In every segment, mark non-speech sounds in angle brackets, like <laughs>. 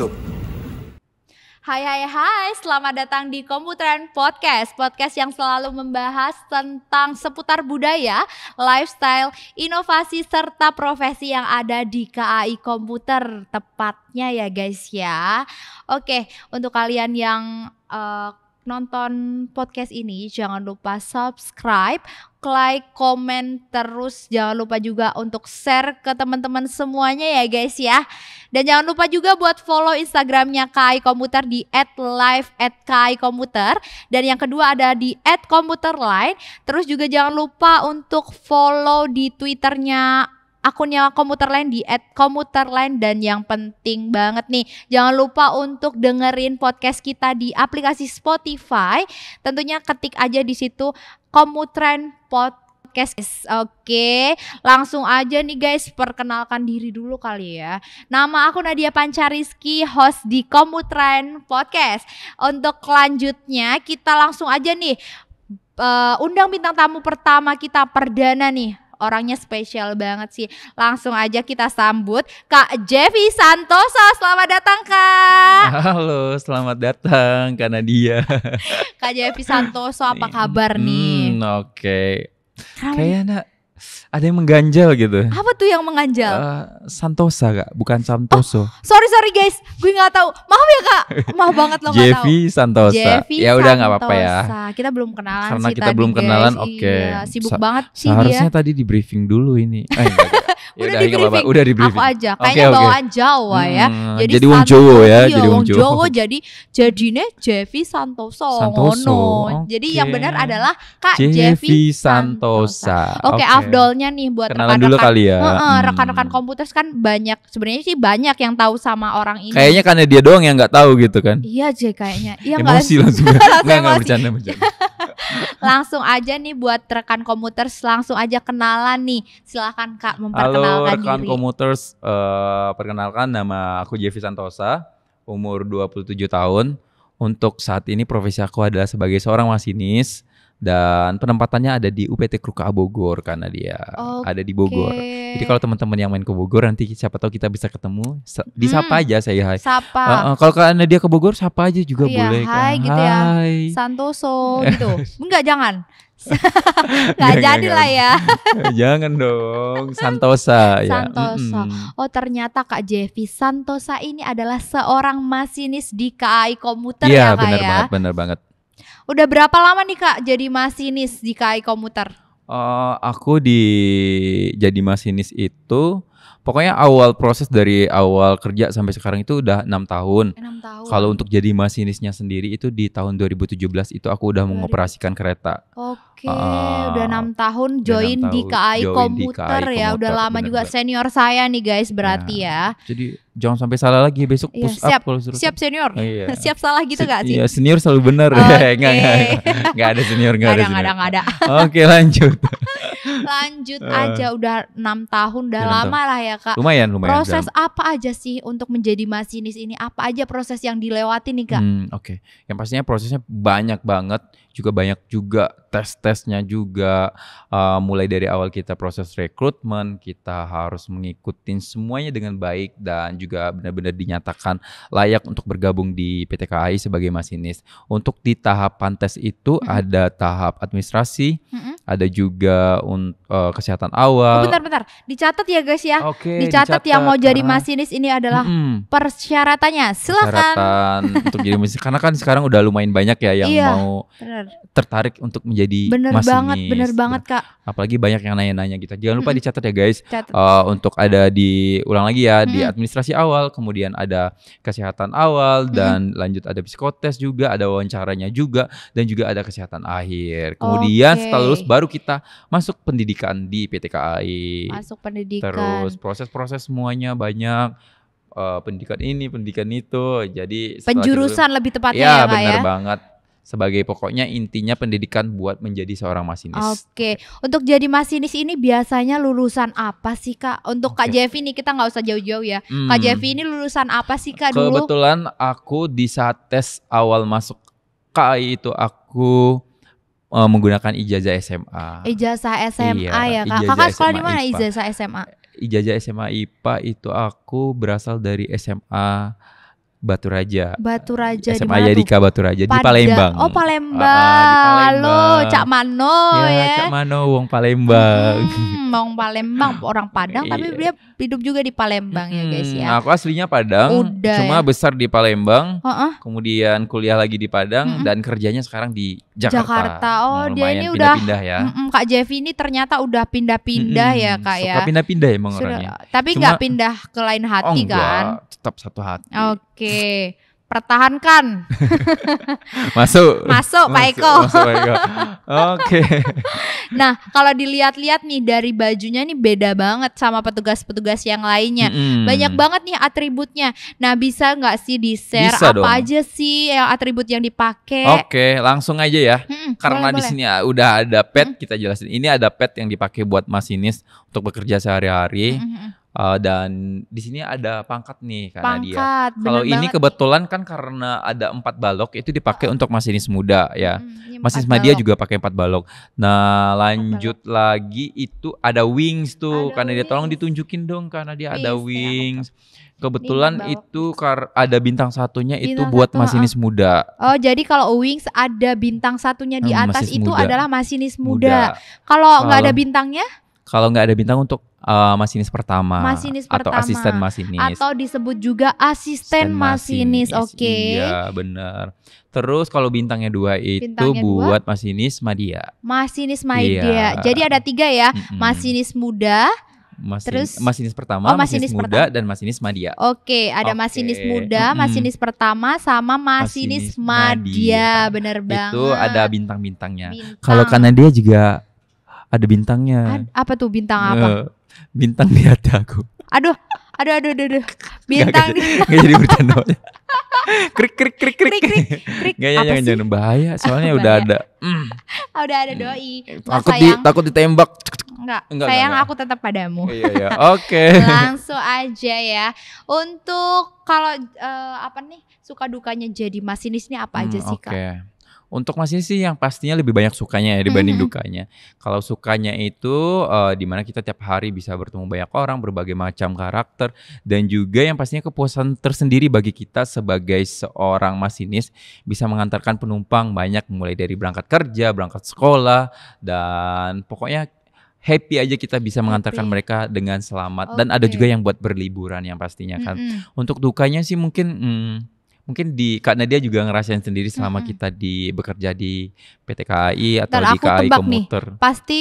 YouTube. Hai hai hai, selamat datang di Komputeran Podcast Podcast yang selalu membahas tentang seputar budaya, lifestyle, inovasi, serta profesi yang ada di KAI Komputer Tepatnya ya guys ya Oke, untuk kalian yang uh, nonton podcast ini jangan lupa subscribe, like, komen terus jangan lupa juga untuk share ke teman-teman semuanya ya guys ya. Dan jangan lupa juga buat follow Instagramnya Kai Komputer di @live @kai_komputer dan yang kedua ada di Line. Terus juga jangan lupa untuk follow di Twitternya akunnya komuter lain di at komuter lain dan yang penting banget nih jangan lupa untuk dengerin podcast kita di aplikasi Spotify tentunya ketik aja di situ komutren podcast Oke, langsung aja nih guys perkenalkan diri dulu kali ya. Nama aku Nadia Pancariski, host di Komutren Podcast. Untuk selanjutnya kita langsung aja nih uh, undang bintang tamu pertama kita perdana nih orangnya spesial banget sih. Langsung aja kita sambut Kak Jevi Santoso. Selamat datang Kak. Halo, selamat datang karena dia. Kak <laughs> Jevi Santoso apa kabar nih? Hmm, Oke. Okay. Kayaknya ada yang mengganjal gitu. Apa tuh yang mengganjal? Uh, Santosa kak, bukan Santoso. Oh, sorry sorry guys, gue nggak tahu. Maaf ya kak, maaf banget loh nggak tahu. Ya Jeffy Santosa. Jeffy ya udah nggak apa-apa ya. Kita belum kenalan. Karena sih kita tadi, belum kenalan, oke. Okay. Iya, sibuk Sa banget sih Seharusnya tadi di briefing dulu ini. Eh, Ya udah di briefing. Udah di briefing. Aku aja. Kayaknya okay, okay. bawaan Jawa ya. hmm, ya. Jadi, jadi wong Jowo ya, jadi iya, wong Jowo. jadi jadine Jevi Santoso, Santoso. ngono. Okay. Jadi yang benar adalah Kak Jevi Santosa. Oke, okay, afdolnya nih buat rekan-rekan. ya. Hmm. rekan-rekan hmm. komputer kan banyak sebenarnya sih banyak yang tahu sama orang ini. Kayaknya karena dia doang yang nggak tahu gitu kan. Iya, J kayaknya. Iya Emosi langsung. <laughs> Gak bercanda, bercanda. <laughs> langsung aja nih buat rekan komuter langsung aja kenalan nih. Silahkan Kak memperkenalkan Halo, rekan diri. komuters, uh, perkenalkan nama aku Jevi Santosa, umur 27 tahun. Untuk saat ini profesi aku adalah sebagai seorang masinis dan penempatannya ada di UPT Kruka Bogor karena dia okay. ada di Bogor. Jadi kalau teman-teman yang main ke Bogor nanti siapa tahu kita bisa ketemu di hmm. sapa aja saya hai. Sapa. Uh, uh, kalau karena dia ke Bogor sapa aja juga iya, boleh. Kan? Hai kan. gitu ya. Santoso <laughs> gitu. Enggak jangan. <laughs> nggak jadi lah ya <laughs> jangan dong Santosa ya Santosa mm oh ternyata Kak Jevi Santosa ini adalah seorang masinis di KAI komuter ya, ya Kak bener ya benar banget benar banget Udah berapa lama nih Kak jadi masinis di KAI Komuter? Uh, eh, aku di jadi masinis itu Pokoknya awal proses dari awal kerja sampai sekarang itu udah enam tahun. tahun. Kalau untuk jadi masinisnya sendiri itu di tahun 2017 itu aku udah mengoperasikan kereta. Oke, okay, uh, udah enam tahun join 6 tahun, di KAI join komputer di KAI ya. udah lama bener, juga bener. senior saya nih guys berarti ya. ya. Jadi jangan sampai salah lagi besok iya, push ya, siap, up kalau suruh. Siap senior. Oh, iya. <laughs> siap salah gitu Se gak sih? Iya, senior selalu benar. Okay. <laughs> enggak, enggak ada senior, enggak ada. Enggak ada, enggak ada. Oke, lanjut. <laughs> lanjut uh. aja udah enam tahun udah ya, lama lah ya kak lumayan lumayan proses jam. apa aja sih untuk menjadi masinis ini apa aja proses yang dilewati nih kak hmm, oke okay. yang pastinya prosesnya banyak banget juga banyak juga tes-tesnya juga uh, mulai dari awal kita proses rekrutmen kita harus mengikuti semuanya dengan baik dan juga benar-benar dinyatakan layak untuk bergabung di PT KAI sebagai masinis untuk di tahapan tes itu -hmm. ada tahap administrasi -hmm ada juga un, uh, kesehatan awal. Oh, bentar bentar, dicatat ya guys ya. Oke. Okay, dicatat, ya, dicatat yang mau jadi masinis ini adalah mm-hmm. persyaratannya. Silakan. Persyaratan untuk jadi masinis karena kan sekarang udah lumayan banyak ya yang iya, mau bener. tertarik untuk menjadi bener masinis. Bener banget, bener banget Kak. Apalagi banyak yang nanya-nanya gitu. Jangan lupa mm-hmm. dicatat ya guys. Catat. Uh, untuk ada di ulang lagi ya mm-hmm. di administrasi awal, kemudian ada kesehatan awal dan mm-hmm. lanjut ada psikotes juga, ada wawancaranya juga dan juga ada kesehatan akhir. Kemudian okay. setelah lulus baru baru kita masuk pendidikan di PT KAI. Masuk pendidikan. Terus proses-proses semuanya banyak uh, pendidikan ini, pendidikan itu. Jadi penjurusan itu, lebih tepatnya ya, ya benar ya? banget sebagai pokoknya intinya pendidikan buat menjadi seorang masinis. Oke, okay. untuk jadi masinis ini biasanya lulusan apa sih kak? Untuk okay. kak Jevi ini kita nggak usah jauh-jauh ya. Hmm. Kak Jevi ini lulusan apa sih kak Kebetulan dulu? Kebetulan aku di saat tes awal masuk KAI itu aku uh, menggunakan ijazah SMA. Ijazah SMA iya, ya kak. Kakak sekolah di mana ijazah SMA? Ijazah SMA IPA itu aku berasal dari SMA Batu Raja. Batu Raja SMA Yadika Batu Raja di Palembang. Oh Palembang. Ah, ah, Halo, Palembang. Cak Mano ya. ya. Cak Mano wong Palembang. Hmm, wong Palembang orang Padang tapi iya. dia hidup juga di Palembang hmm, ya guys ya. Hmm, aku aslinya Padang, Udah, cuma ya. besar di Palembang. Uh -uh. Kemudian kuliah lagi di Padang uh -uh. dan kerjanya sekarang di Jakarta. Jakarta. Oh, nah, dia ini pindah udah pindah ya. Mm -mm, Kak Jevi ini ternyata udah pindah-pindah mm -mm, ya, Kak suka ya. Suka pindah-pindah emang Sudah, orangnya. Tapi nggak pindah ke lain hati oh, enggak, kan? tetap satu hati. Oke. Okay pertahankan. <laughs> masuk. Masuk Pak Eko. Oke. <laughs> Nah, kalau dilihat-lihat nih dari bajunya nih beda banget sama petugas-petugas yang lainnya. hmm Banyak banget nih atributnya. Nah, bisa nggak sih di-share bisa apa dong. aja sih yang atribut yang dipakai? Oke, langsung aja ya. hmm Karena di sini boleh. udah ada pet, hmm kita jelasin. Ini ada pet yang dipakai buat masinis untuk bekerja sehari-hari. hmm Uh, dan di sini ada pangkat nih karena pangkat, dia. Kalau ini banget. kebetulan kan karena ada empat balok itu dipakai uh, untuk masinis muda ya. Hmm, masinis dia juga pakai empat balok. Nah lanjut balok. lagi itu ada wings tuh ada karena wings. dia tolong ditunjukin dong karena dia ada wings. Ya, Kebetulan itu kar ada bintang satunya bintang itu buat satu, masinis muda. Oh, jadi kalau Wings ada bintang satunya di hmm, atas itu muda. adalah masinis muda. muda. Kalau nggak ada bintangnya? kalau nggak ada bintang untuk uh, masinis pertama masinis atau pertama. asisten masinis atau disebut juga asisten, masinis, masinis. oke okay. iya benar terus kalau bintangnya dua itu bintangnya buat dua. masinis Madia masinis Madia iya. jadi ada tiga ya mm -hmm. masinis muda Masin, Terus masinis pertama, oh, masinis, masinis muda pertama. dan masinis madia. Oke, ada okay. masinis muda, masinis pertama sama masinis, masinis madia. madia. Bener banget. Itu ada bintang-bintang. Kalau karena dia juga ada bintangnya. Ad, apa tuh bintang apa? Eh, bintang di hati aku. Aduh, aduh, aduh, aduh, aduh. bintang. Gak, gak, jadi bercanda. <laughs> krik krik krik krik krik krik, Gak, jangan, jangan, jangan bahaya soalnya <laughs> bahaya. udah ada mm. udah ada doi hmm. nah, takut di, takut ditembak enggak, enggak sayang enggak. aku tetap padamu iya iya <laughs> oke okay. langsung aja ya untuk kalau uh, apa nih suka dukanya jadi masinis ini apa aja hmm, sih okay. kak untuk Mas ini sih yang pastinya lebih banyak sukanya ya dibanding mm -hmm. dukanya. Kalau sukanya itu uh, eh, dimana kita tiap hari bisa bertemu banyak orang, berbagai macam karakter, dan juga yang pastinya kepuasan tersendiri bagi kita sebagai seorang masinis bisa mengantarkan penumpang banyak mulai dari berangkat kerja, berangkat sekolah, dan pokoknya happy aja kita bisa mengantarkan mereka dengan selamat okay. dan ada juga yang buat berliburan yang pastinya kan. Mm -hmm. Untuk dukanya sih mungkin hmm, mungkin di karena dia juga ngerasain sendiri selama mm -hmm. kita di bekerja di PT KAI atau Dan di aku KAI tebak komuter. Nih, pasti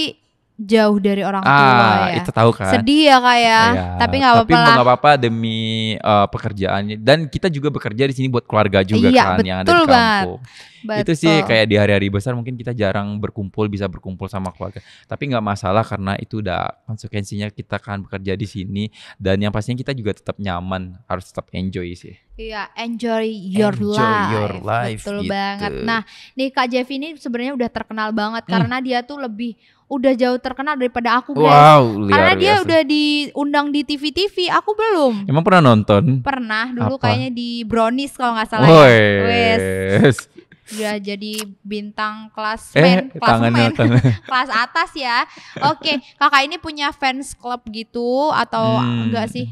jauh dari orang tua ah, ya. itu tahu kan. Sedih ya kayak, ya. Iya. tapi nggak apa-apa. Tapi nggak apa-apa demi uh, pekerjaannya. Dan kita juga bekerja di sini buat keluarga juga iya, kan yang ada di kampung. Betul. Itu sih kayak di hari-hari besar mungkin kita jarang berkumpul bisa berkumpul sama keluarga. Tapi nggak masalah karena itu udah konsekuensinya kita akan bekerja di sini dan yang pastinya kita juga tetap nyaman harus tetap enjoy sih. Iya, enjoy your enjoy life. Your life Betul gitu. banget. Nah, nih Kak Jeff ini sebenarnya udah terkenal banget hmm. karena dia tuh lebih udah jauh terkenal daripada aku guys. Wow, liar Karena biasa. dia udah diundang di TV-TV, aku belum. Emang pernah nonton? Pernah, dulu Apa? kayaknya di Brownies kalau nggak salah. Oh, ya. Yes. Udah jadi bintang kelas eh, kelas men, <laughs> kelas atas ya. Oke, okay, kakak ini punya fans club gitu atau hmm. enggak sih?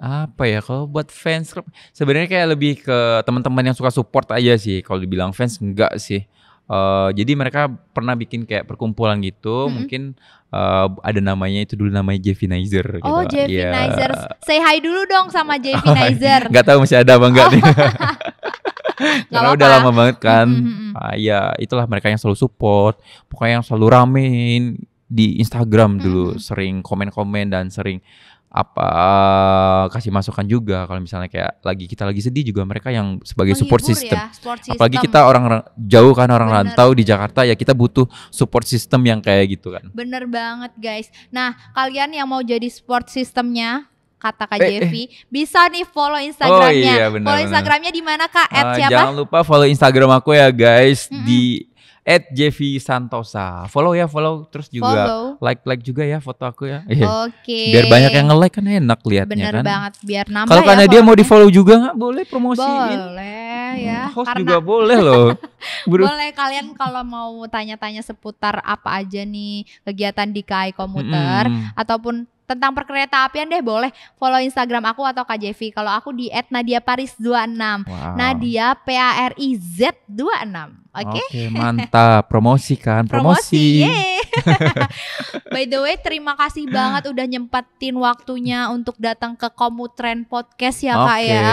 apa ya kalau buat fans club sebenarnya kayak lebih ke teman-teman yang suka support aja sih kalau dibilang fans enggak sih uh, jadi mereka pernah bikin kayak perkumpulan gitu mm -hmm. mungkin uh, ada namanya itu dulu namanya Jevinizer gitu. oh Jevinizer iya. yeah. say hi dulu dong sama <laughs> Jevinizer oh, nggak tahu masih ada apa enggak oh. nih <laughs> <laughs> Karena udah lama banget kan mm -hmm. uh, ya itulah mereka yang selalu support pokoknya yang selalu ramein di Instagram dulu mm -hmm. sering komen-komen dan sering apa uh, kasih masukan juga kalau misalnya kayak lagi kita lagi sedih juga mereka yang sebagai support ya, system. Ya, support system. Apalagi kita orang jauh kan orang Bener. rantau di Jakarta ya kita butuh support system yang kayak gitu kan. Bener banget guys. Nah, kalian yang mau jadi support systemnya kata Kak eh, Jevi. Eh. Bisa nih follow oh, Instagramnya. Oh iya, bener, follow Instagramnya di mana Kak? Uh, ah, jangan siapa? Jangan lupa follow Instagram aku ya guys mm -hmm. di at JV Santosa. Follow ya, follow terus juga like-like juga ya foto aku ya. Iya. Oke. Okay. Biar banyak yang nge-like kan enak liatnya Bener kan. banget biar nambah Kalau ya, karena dia mau di-follow juga nggak boleh promosi Boleh ya. Hmm, host karena... juga boleh loh. <laughs> boleh kalian kalau mau tanya-tanya seputar apa aja nih kegiatan di KAI Komuter mm -hmm. ataupun tentang perkereta apian deh boleh follow Instagram aku atau Kak Jevi. Kalau aku di @nadia_paris26. Wow. Nadia P A R I Z 26. Oke. Okay? Oke, okay, mantap. Promosi kan, promosi. promosi <laughs> By the way, terima kasih banget udah nyempetin waktunya untuk datang ke Komutren Podcast ya, okay. Kak ya.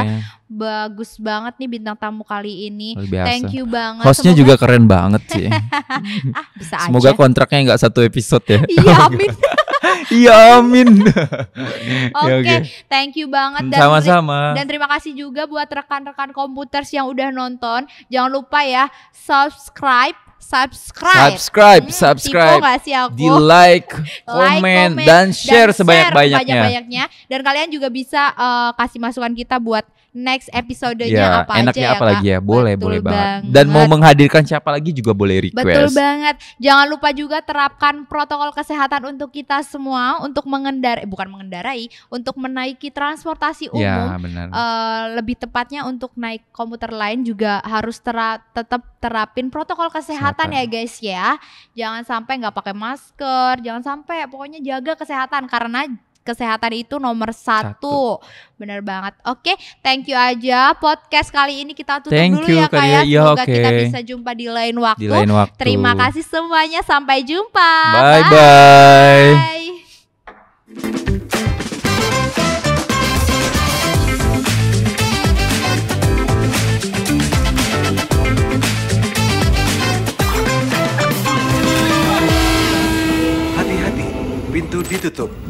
Bagus banget nih bintang tamu kali ini. Biasa. Thank you banget. Hostnya Semoga... juga keren banget sih. <laughs> ah, bisa Semoga kontraknya nggak satu episode ya. Iya, amin. <laughs> Iya amin. Oke, okay, ya, okay. thank you banget dan sama-sama. Dan terima kasih juga buat rekan-rekan komputers yang udah nonton. Jangan lupa ya subscribe subscribe subscribe hmm, subscribe sih aku? di like, comment like, dan share sebanyak-banyaknya. Sebanyak dan kalian juga bisa uh, kasih masukan kita buat next episodenya ya, apa enaknya aja ya, apa ya, lagi ya boleh Betul boleh banget. banget dan mau menghadirkan siapa lagi juga boleh request Betul banget jangan lupa juga terapkan protokol kesehatan untuk kita semua untuk mengendarai eh, bukan mengendarai untuk menaiki transportasi ya, umum ya, benar. Uh, lebih tepatnya untuk naik komuter lain juga harus tera tetap terapin protokol kesehatan, Sehatan. ya guys ya jangan sampai nggak pakai masker jangan sampai pokoknya jaga kesehatan karena kesehatan itu nomor satu. satu. Bener banget. Oke, okay, thank you aja podcast kali ini kita tutup thank dulu you, ya kak ya. ya. Iya, Semoga okay. kita bisa jumpa di lain waktu. Di lain waktu. Terima kasih semuanya. Sampai jumpa. Bye bye. bye. bye. pintu ditutup.